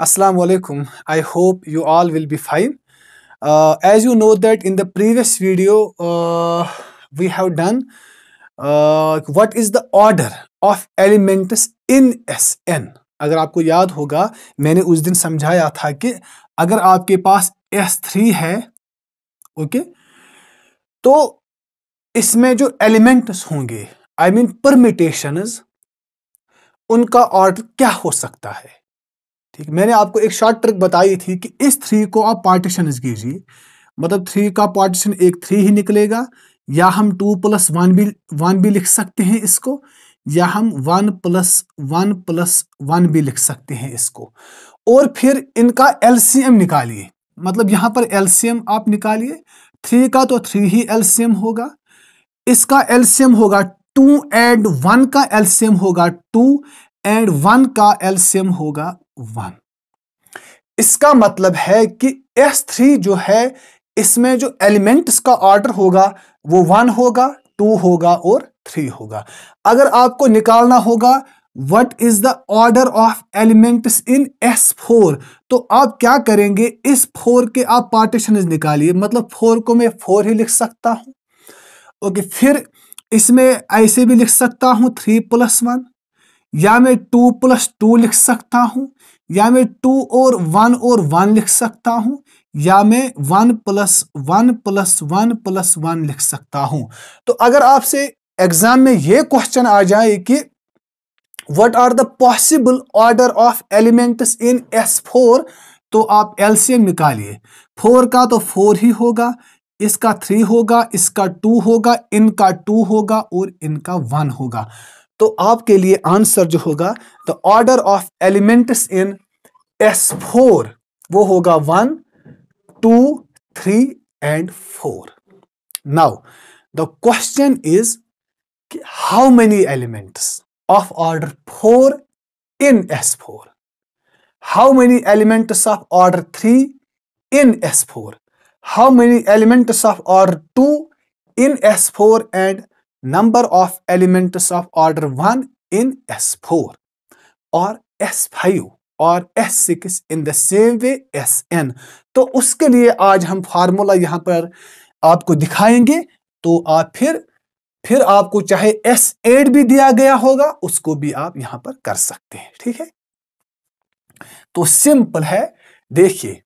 Assalamu alaikum. I hope you all will be fine. Uh, as you know that in the previous video uh, we have done uh, what is the order of elements in SN. अगर आपको याद होगा मैंने उस दिन समझाया था कि अगर आपके पास S3 है ओके okay, तो इसमें जो एलिमेंट्स होंगे आई मीन परमिटेशंस उनका ऑर्डर क्या हो सकता है ठीक मैंने आपको एक शॉर्ट ट्रिक बताई थी कि इस थ्री को आप पार्टीशन कीजिए मतलब थ्री का पार्टीशन एक थ्री ही निकलेगा या हम टू प्लस वन भी वन भी लिख सकते हैं इसको या हम one plus one plus one भी लिख सकते हैं इसको और फिर इनका एलसीएम निकालिए मतलब यहाँ पर एलसीएम आप निकालिए थ्री का तो थ्री ही एलसीएम होगा इसका एलसीएम होगा टू एंड वन का एलसीएम होगा टू एंड वन का एलसीएम होगा वन इसका मतलब है कि एस थ्री जो है इसमें जो एलिमेंट्स का ऑर्डर होगा वो वन होगा टू होगा और थ्री होगा अगर आपको निकालना होगा what is the order of elements in S four तो आप क्या करेंगे इस फोर के आप पार्टीशन निकालिए मतलब फोर को मैं फोर ही लिख सकता हूं ओके फिर इसमें ऐसे भी लिख सकता हूं थ्री प्लस वन या मैं टू प्लस टू लिख सकता हूं या मैं टू और वन और वन लिख सकता हूं या मैं one plus one plus one plus one लिख सकता हूं तो अगर आपसे एग्जाम में यह क्वेश्चन आ जाए कि what are the possible order of elements in S four तो आप एलसीएम निकालिए फोर का तो फोर ही होगा इसका थ्री होगा इसका टू होगा इनका टू होगा और इनका वन होगा तो आपके लिए आंसर जो होगा the order of elements in S four वो होगा one two three and four now the question is how many elements of order four in S four how elements of order three in S four how many elements of order two in S four and number of elements of order 1 in S4 और S5 और S6 in the same way N तो उसके लिए आज हम formula यहां पर आपको दिखाएंगे तो आप फिर फिर आपको चाहे S8 भी दिया गया होगा उसको भी आप यहां पर कर सकते हैं ठीक है तो सिंपल है देखिए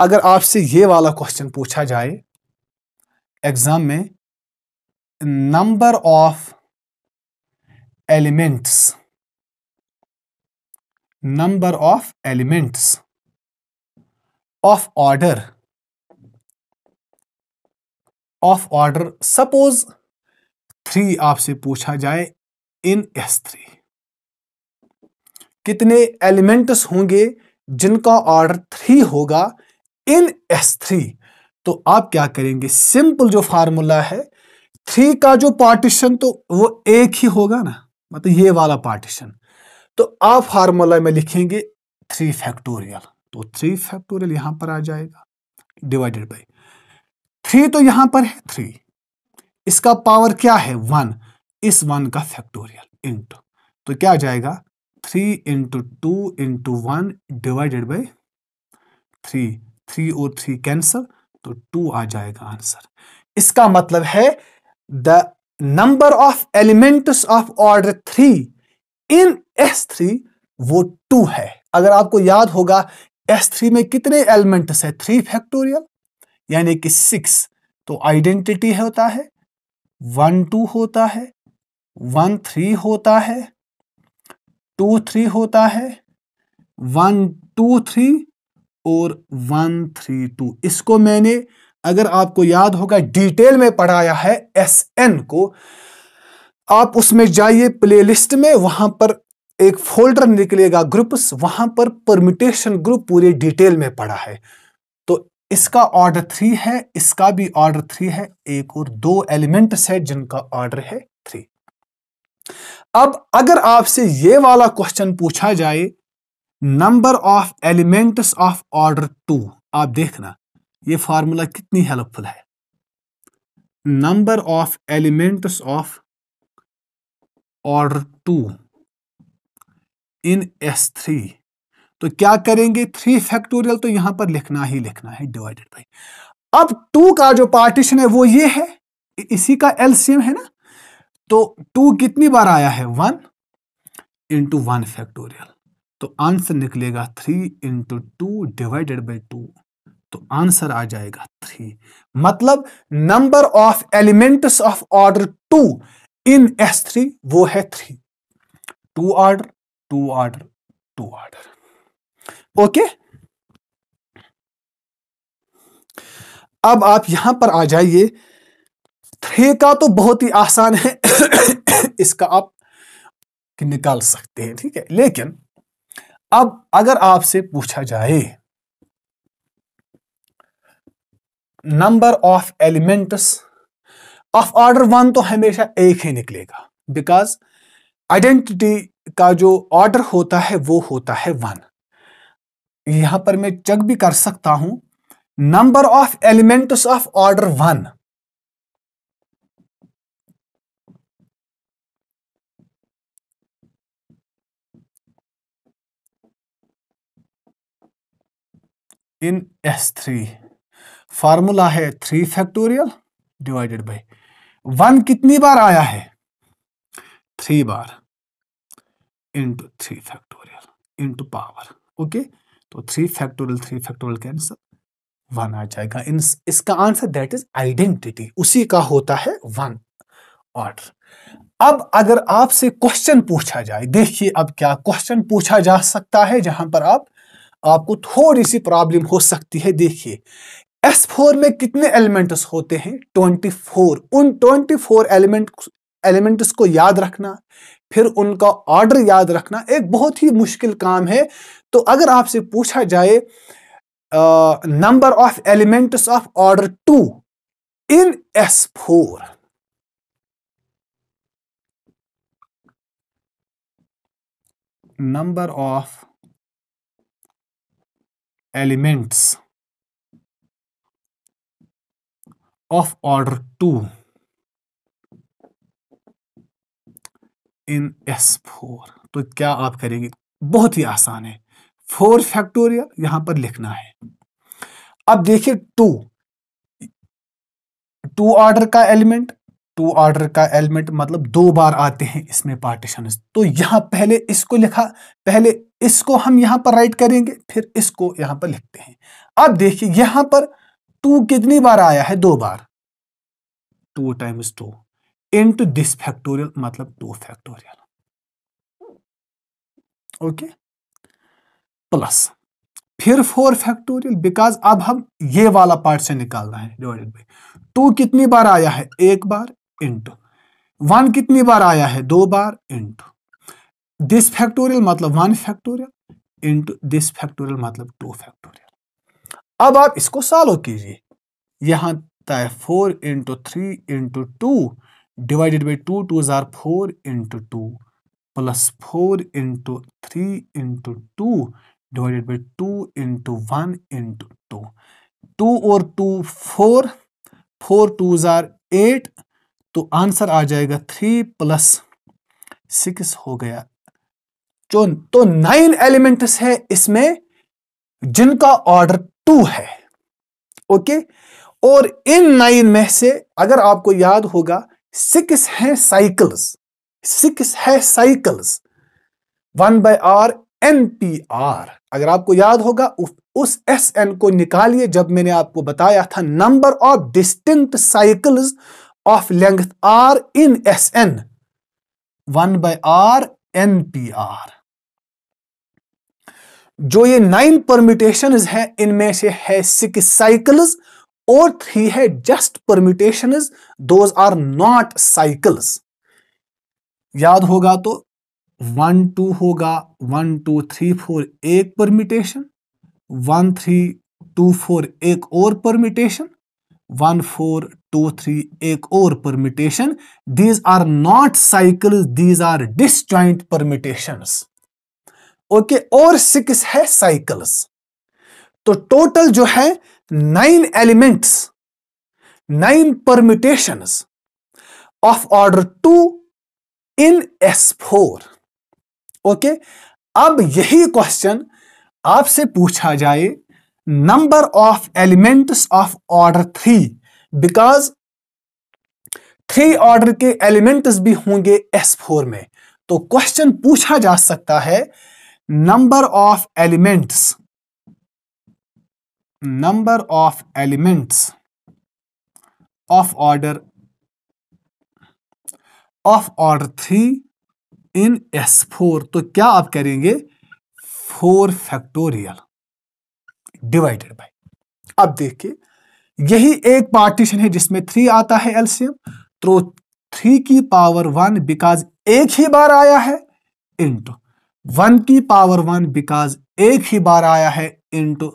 अगर आपसे ये वाला क्वेश्चन पूछा जाए एग्जाम में number of elements number of elements of order of order suppose three आपसे पूछा जाए इन एस थ्री कितने एलिमेंट्स होंगे जिनका ऑर्डर थ्री होगा इन एस थ्री तो आप क्या करेंगे सिंपल जो फार्मूला है थ्री का जो पार्टीशन तो वो एक ही होगा ना मतलब ये वाला पार्टीशन तो आप फार्मूला में लिखेंगे थ्री फैक्टोरियल तो थ्री फैक्टोरियल यहां पर आ जाएगा डिवाइडेड बाई थ्री तो यहां पर है थ्री इसका पावर क्या है वन इस वन का फैक्टोरियल इंटू तो क्या आ जाएगा three into two into one divided by three three और थ्री कैंसल तो टू आ जाएगा आंसर इसका मतलब है the number of elements of order three in S three वो टू है अगर आपको याद होगा एस थ्री में कितने एलिमेंट्स है थ्री फैक्टोरियल यानी कि सिक्स तो आइडेंटिटी होता है वन टू होता है वन थ्री होता है टू थ्री होता है वन टू थ्री और वन थ्री टू इसको मैंने अगर आपको याद होगा डिटेल में पढ़ाया है एस एन को आप उसमें जाइए प्लेलिस्ट में वहां पर एक फोल्डर निकलेगा ग्रुप्स वहां पर परमिटेशन ग्रुप पूरे डिटेल में पड़ा है तो इसका ऑर्डर थ्री है इसका भी ऑर्डर थ्री है एक और दो एलिमेंट्स है जिनका ऑर्डर है थ्री अब अगर आपसे ये वाला क्वेश्चन पूछा जाए number of elements of order two आप देखना ये फार्मूला कितनी हेल्पफुल है number of elements of order two in S three तो क्या करेंगे थ्री फैक्टोरियल तो यहां पर लिखना ही लिखना है डिवाइडेड बाई अब टू का जो पार्टीशन है वो ये है इसी का एलसीएम है ना तो टू कितनी बार आया है वन इंटू वन फैक्टोरियल तो आंसर निकलेगा three into two divided by two तो आंसर आ जाएगा थ्री मतलब number of elements of order two in S three वो है three two order two order two order okay अब आप यहां पर आ जाइए थ्री का तो बहुत ही आसान है इसका आप निकाल सकते हैं ठीक है लेकिन अब अगर आपसे पूछा जाए number of elements of order one तो हमेशा एक ही निकलेगा बिकॉज आइडेंटिटी का जो ऑर्डर होता है वो होता है वन यहां पर मैं चेक भी कर सकता हूं number of elements of order one in S three formula है three factorial divided by one कितनी बार आया है थ्री बार into three factorial into power okay तो थ्री फैक्टोरियल थ्री फैक्टोरियल के आंसर वन आ जाएगा इन इसका आंसर दैट इज आइडेंटिटी उसी का होता है वन ऑर्डर अब अगर आपसे क्वेश्चन पूछा जाए देखिए अब क्या क्वेश्चन पूछा जा सकता है जहां पर आप आपको थोड़ी सी प्रॉब्लम हो सकती है देखिए एस फोर में कितने एलिमेंट्स होते हैं ट्वेंटी फोर उन ट्वेंटी फोर एलिमेंट एलिमेंट्स को याद रखना फिर उनका ऑर्डर याद रखना एक बहुत ही मुश्किल काम है तो अगर आपसे पूछा जाए number of elements of order two in S four number of elements of order two in S four तो क्या आप करेंगे बहुत ही आसान है फोर फैक्टोरियल यहां पर लिखना है अब देखिए टू टू ऑर्डर का एलिमेंट टू ऑर्डर का एलिमेंट मतलब दो बार आते हैं इसमें पार्टीशन तो यहां पहले इसको लिखा पहले इसको हम यहां पर राइट करेंगे फिर इसको यहां पर लिखते हैं अब देखिए यहां पर टू कितनी बार आया है दो बार two times two in two this factorial मतलब टू फैक्टोरियल ओके प्लस फिर फोर फैक्टोरियल बिकॉज अब हम ये वाला पार्ट से निकालना है डिवाइडेड बाई टू कितनी बार आया है एक बार इंटू वन कितनी बार आया है दो बार इंटू दिस फैक्टोरियल मतलब one factorial into this factorial मतलब टू फैक्टोरियल अब आप इसको सॉल्व कीजिए यहां four into three into two divided by two two ज़ार four into two plus four into three into two divided by two into one into two two और two four four two ज़ार eight तो answer आ जाएगा three plus six हो गया जो तो नाइन एलिमेंट्स है इसमें जिनका ऑर्डर टू है ओके और इन नाइन में से अगर आपको याद होगा सिक्स है साइकिल्स सिक्स है cycles one by R N P R अगर आपको याद होगा उस, उस एस एन को निकालिए जब मैंने आपको बताया था number of distinct cycles of length R in S N one by R N P R जो ये नाइन परमिटेशन है इनमें से है सिक्स साइकिल्स और थ्री है just permutation those are not cycles याद होगा तो वन टू होगा वन टू थ्री फोर एक permutation one three two four एक और permutation one four two three एक और permutation these are not cycles these are disjoint permutations okay और सिक्स है साइकल्स तो टोटल जो है nine elements nine permutations of order two in S four okay अब यही क्वेश्चन आपसे पूछा जाए number of elements of order three because three order के एलिमेंट्स भी होंगे एस फोर में तो क्वेश्चन पूछा जा सकता है number of elements number of elements of order of order three in S four तो क्या आप करेंगे फोर फैक्टोरियल डिवाइडेड बाय अब देखिए यही एक पार्टीशन है जिसमें थ्री आता है एल्सियम तो थ्री की पावर वन बिकॉज एक ही बार आया है इंटू वन की पावर वन बिकॉज एक ही बार आया है इंटू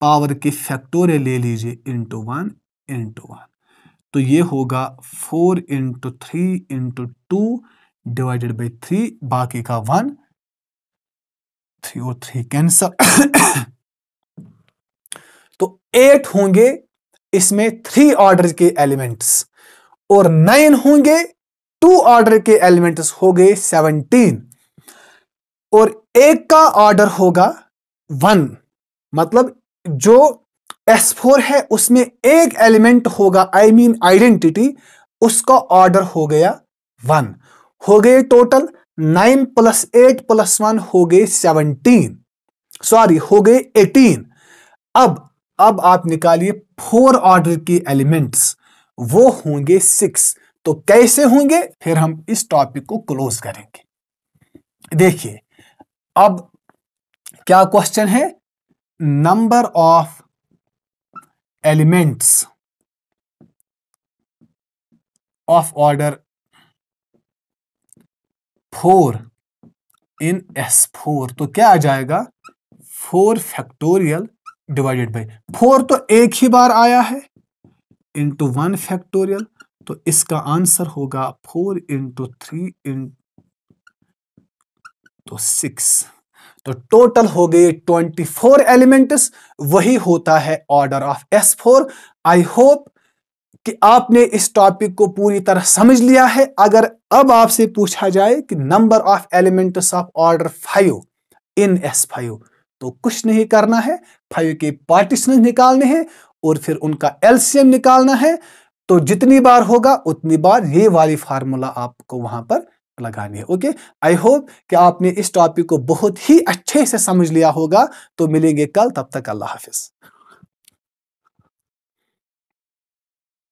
पावर के फैक्टोरियल ले लीजिए इंटू वन इंटू वन तो ये होगा four into three into two divided by three बाकी का वन थ्री और थ्री कैंसर तो एट होंगे इसमें थ्री ऑर्डर के एलिमेंट्स और नाइन होंगे टू ऑर्डर के एलिमेंट्स हो गए सेवनटीन और एक का ऑर्डर होगा वन मतलब जो एस फोर है उसमें एक एलिमेंट होगा आई मीन आइडेंटिटी उसका ऑर्डर हो गया वन हो गए total nine plus eight plus one हो गए सेवनटीन सॉरी हो गए एटीन अब अब आप निकालिए फोर ऑर्डर के एलिमेंट्स वो होंगे सिक्स तो कैसे होंगे फिर हम इस टॉपिक को क्लोज करेंगे देखिए अब क्या क्वेश्चन है number of elements of order four in S four तो क्या आ जाएगा four factorial divided by four तो एक ही बार आया है इंटू वन फैक्टोरियल तो इसका आंसर होगा फोर इंटू थ्री इन तो सिक्स तो टोटल हो गए 24 एलिमेंट्स वही होता है order of S four I hope कि आपने इस टॉपिक को पूरी तरह समझ लिया है अगर अब आपसे पूछा जाए कि number of elements of order five in S five तो कुछ नहीं करना है फाइव के पार्टीशन निकालने हैं और फिर उनका एलसीएम निकालना है तो जितनी बार होगा उतनी बार ये वाली फार्मूला आपको वहां पर लगानी है ओके आई होप कि आपने इस टॉपिक को बहुत ही अच्छे से समझ लिया होगा तो मिलेंगे कल तब तक अल्लाह हाफिज़